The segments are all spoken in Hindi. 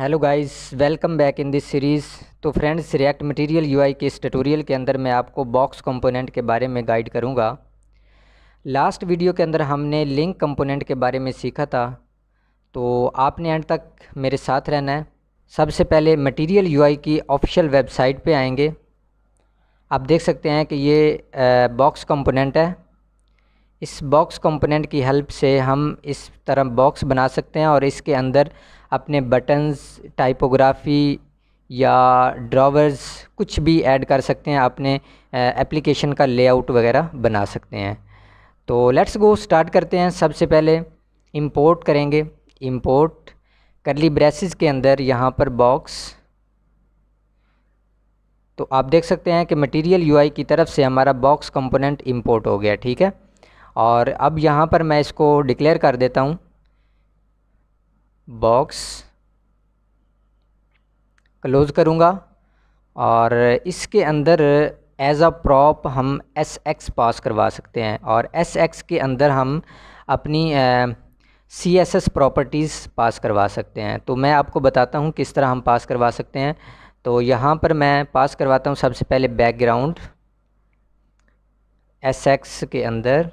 hello guys welcome back in this series तो फ्रेंड्स रिएक्ट मटेरियल यूआई के इस ट्यूटोरियल के अंदर मैं आपको बॉक्स कंपोनेंट के बारे में गाइड करूंगा लास्ट वीडियो के अंदर हमने लिंक कंपोनेंट के बारे में सीखा था तो आपने एंड तक मेरे साथ रहना है सबसे पहले मटेरियल यूआई की ऑफिशियल वेबसाइट पर आएँगे आप देख सकते हैं कि ये बॉक्स कॉम्पोनेंट है इस बॉक्स कंपोनेंट की हेल्प से हम इस तरह बॉक्स बना सकते हैं और इसके अंदर अपने बटन्स टाइपोग्राफी या ड्रावर्स कुछ भी ऐड कर सकते हैं अपने एप्लीकेशन का लेआउट वगैरह बना सकते हैं तो लेट्स गो स्टार्ट करते हैं सबसे पहले इंपोर्ट करेंगे इंपोर्ट करली ब्रेसिस के अंदर यहाँ पर बॉक्स तो आप देख सकते हैं कि मटेरियल यूआई की तरफ से हमारा बॉक्स कंपोनेंट इंपोर्ट हो गया ठीक है और अब यहाँ पर मैं इसको डिक्लेयर कर देता हूँ बॉक्स क्लोज करूँगा और इसके अंदर एज अ प्रॉप हम एस एक्स पास करवा सकते हैं और एस एक्स के अंदर हम अपनी C S S properties pass करवा सकते हैं तो मैं आपको बताता हूँ किस तरह हम पास करवा सकते हैं तो यहाँ पर मैं पास करवाता हूँ सबसे पहले बैकग्राउंड एस एक्स के अंदर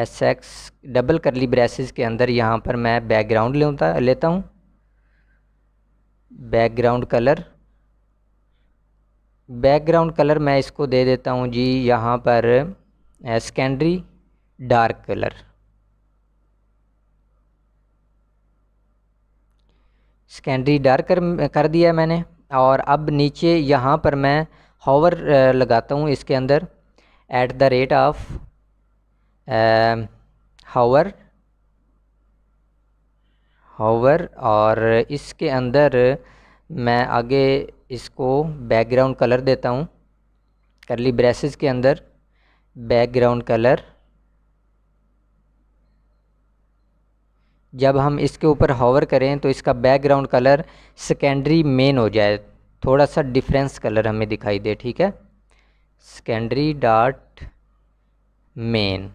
S X double curly braces के अंदर यहाँ पर मैं बैकग्राउंड लेता लेता हूँ बैकग्राउंड कलर बैकग्राउंड कलर मैं इसको दे देता हूँ जी यहाँ पर secondary dark colour secondary dark कर, कर दिया मैंने और अब नीचे यहाँ पर मैं हॉवर लगाता हूँ इसके अंदर at the rate of um, hour hour और इसके अंदर मैं आगे इसको बैकग्राउंड कलर देता हूँ करली ब्रेसेस के अंदर बैकग्राउंड कलर जब हम इसके ऊपर हावर करें तो इसका बैकग्राउंड कलर सेकेंडरी मेन हो जाए थोड़ा सा डिफरेंस कलर हमें दिखाई दे ठीक है सेकेंडरी डॉट मेन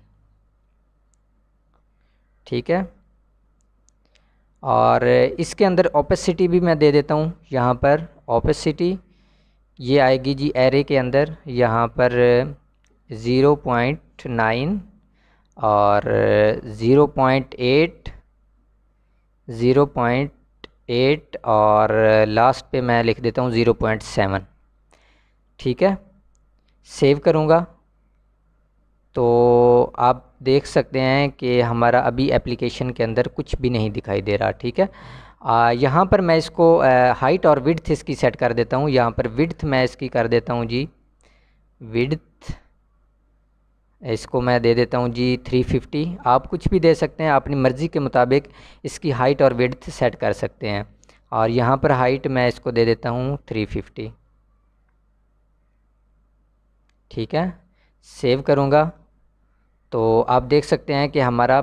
ठीक है और इसके अंदर ओपेसिटी भी मैं दे देता हूँ यहाँ पर ओपेसिटी ये आएगी जी एरे के अंदर यहाँ पर ज़ीरो पॉइंट नाइन और zero point eight zero point eight और लास्ट पे मैं लिख देता हूँ ज़ीरो पॉइंट सेवन ठीक है सेव करूँगा तो आप देख सकते हैं कि हमारा अभी एप्लीकेशन के अंदर कुछ भी नहीं दिखाई दे रहा ठीक है यहाँ पर मैं इसको हाइट और विड्थ इसकी सेट कर देता हूँ यहाँ पर विड्थ मैं इसकी कर देता हूँ जी विड्थ इसको मैं दे देता हूँ जी 350 आप कुछ भी दे सकते हैं अपनी मर्ज़ी के मुताबिक इसकी हाइट और विड्थ सेट कर सकते हैं और यहाँ पर हाइट मैं इसको दे देता हूँ 350 ठीक है सेव करूँगा तो आप देख सकते हैं कि हमारा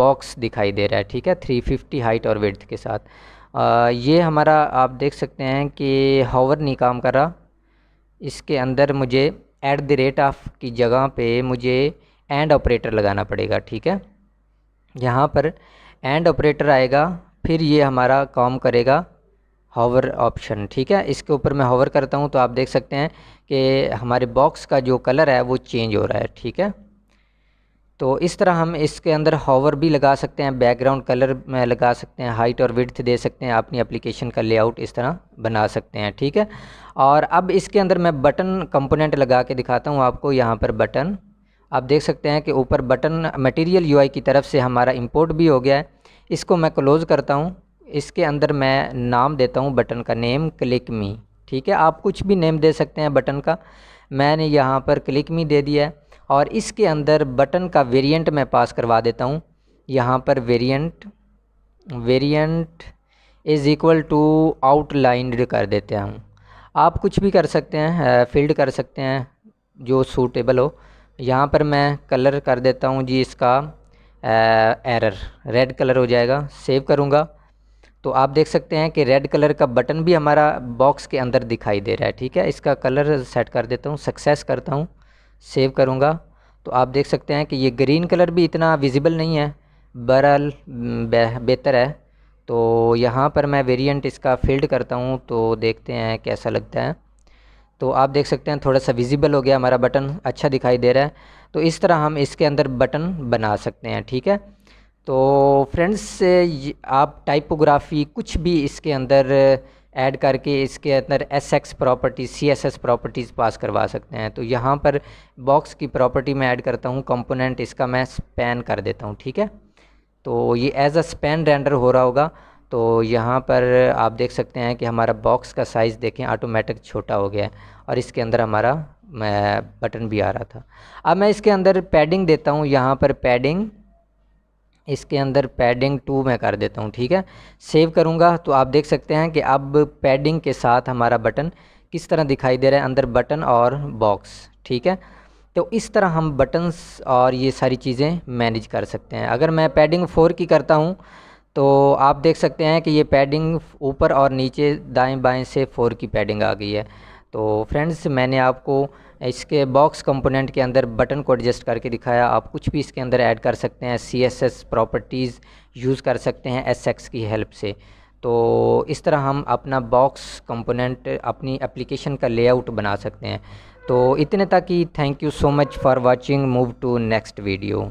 बॉक्स दिखाई दे रहा है ठीक है 350 हाइट और वर्थ के साथ आ, ये हमारा आप देख सकते हैं कि हॉवर नहीं काम कर रहा इसके अंदर मुझे एट द रेट ऑफ की जगह पे मुझे एंड ऑपरेटर लगाना पड़ेगा ठीक है यहाँ पर एंड ऑपरेटर आएगा फिर ये हमारा काम करेगा हॉवर ऑप्शन ठीक है इसके ऊपर मैं हॉवर करता हूँ तो आप देख सकते हैं कि हमारे बॉक्स का जो कलर है वो चेंज हो रहा है ठीक है तो इस तरह हम इसके अंदर हॉवर भी लगा सकते हैं बैकग्राउंड कलर में लगा सकते हैं हाइट और विड्थ दे सकते हैं अपनी एप्लीकेशन का लेआउट इस तरह बना सकते हैं ठीक है और अब इसके अंदर मैं बटन कंपोनेंट लगा के दिखाता हूँ आपको यहाँ पर बटन आप देख सकते हैं कि ऊपर बटन मटेरियल यूआई की तरफ से हमारा इम्पोर्ट भी हो गया है इसको मैं क्लोज़ करता हूँ इसके अंदर मैं नाम देता हूँ बटन का नेम क्लिक मी ठीक है आप कुछ भी नेम दे सकते हैं बटन का मैंने यहाँ पर क्लिक मी दे दिया है और इसके अंदर बटन का वेरिएंट मैं पास करवा देता हूँ यहाँ पर variant variant is equal to outlined कर देते हैं आप कुछ भी कर सकते हैं फील्ड कर सकते हैं जो सूटेबल हो यहाँ पर मैं कलर कर देता हूँ जी इसका एरर रेड कलर हो जाएगा सेव करूँगा तो आप देख सकते हैं कि रेड कलर का बटन भी हमारा बॉक्स के अंदर दिखाई दे रहा है ठीक है इसका कलर सेट कर देता हूँ सक्सेस करता हूँ सेव करूँगा तो आप देख सकते हैं कि ये ग्रीन कलर भी इतना विजिबल नहीं है बहरहाल बेहतर है तो यहाँ पर मैं वेरिएंट इसका फील्ड करता हूँ तो देखते हैं कैसा लगता है तो आप देख सकते हैं थोड़ा सा विजिबल हो गया हमारा बटन अच्छा दिखाई दे रहा है तो इस तरह हम इसके अंदर बटन बना सकते हैं ठीक है तो फ्रेंड्स आप टाइपोग्राफी कुछ भी इसके अंदर ऐड करके इसके अंदर S X property C S S properties pass करवा सकते हैं तो यहाँ पर बॉक्स की प्रॉपर्टी मैं ऐड करता हूँ कंपोनेंट इसका मैं स्पैन कर देता हूँ ठीक है तो ये एज अ स्पैन रेंडर हो रहा होगा तो यहाँ पर आप देख सकते हैं कि हमारा बॉक्स का साइज़ देखें ऑटोमेटिक छोटा हो गया है और इसके अंदर हमारा बटन भी आ रहा था अब मैं इसके अंदर पैडिंग देता हूँ यहाँ पर पैडिंग इसके अंदर पैडिंग टू मैं कर देता हूँ ठीक है सेव करूँगा तो आप देख सकते हैं कि अब पैडिंग के साथ हमारा बटन किस तरह दिखाई दे रहा है अंदर बटन और बॉक्स ठीक है तो इस तरह हम बटन्स और ये सारी चीज़ें मैनेज कर सकते हैं अगर मैं पैडिंग फोर की करता हूँ तो आप देख सकते हैं कि ये पैडिंग ऊपर और नीचे दाएं बाएं से फोर की पैडिंग आ गई है तो फ्रेंड्स मैंने आपको इसके बॉक्स कंपोनेंट के अंदर बटन को एडजस्ट करके दिखाया आप कुछ भी इसके अंदर ऐड कर सकते हैं C S S properties use कर सकते हैं एस एक्स की हेल्प से तो इस तरह हम अपना बॉक्स कंपोनेंट अपनी एप्लीकेशन का लेआउट बना सकते हैं तो इतने तक ही thank you so much for watching move to next video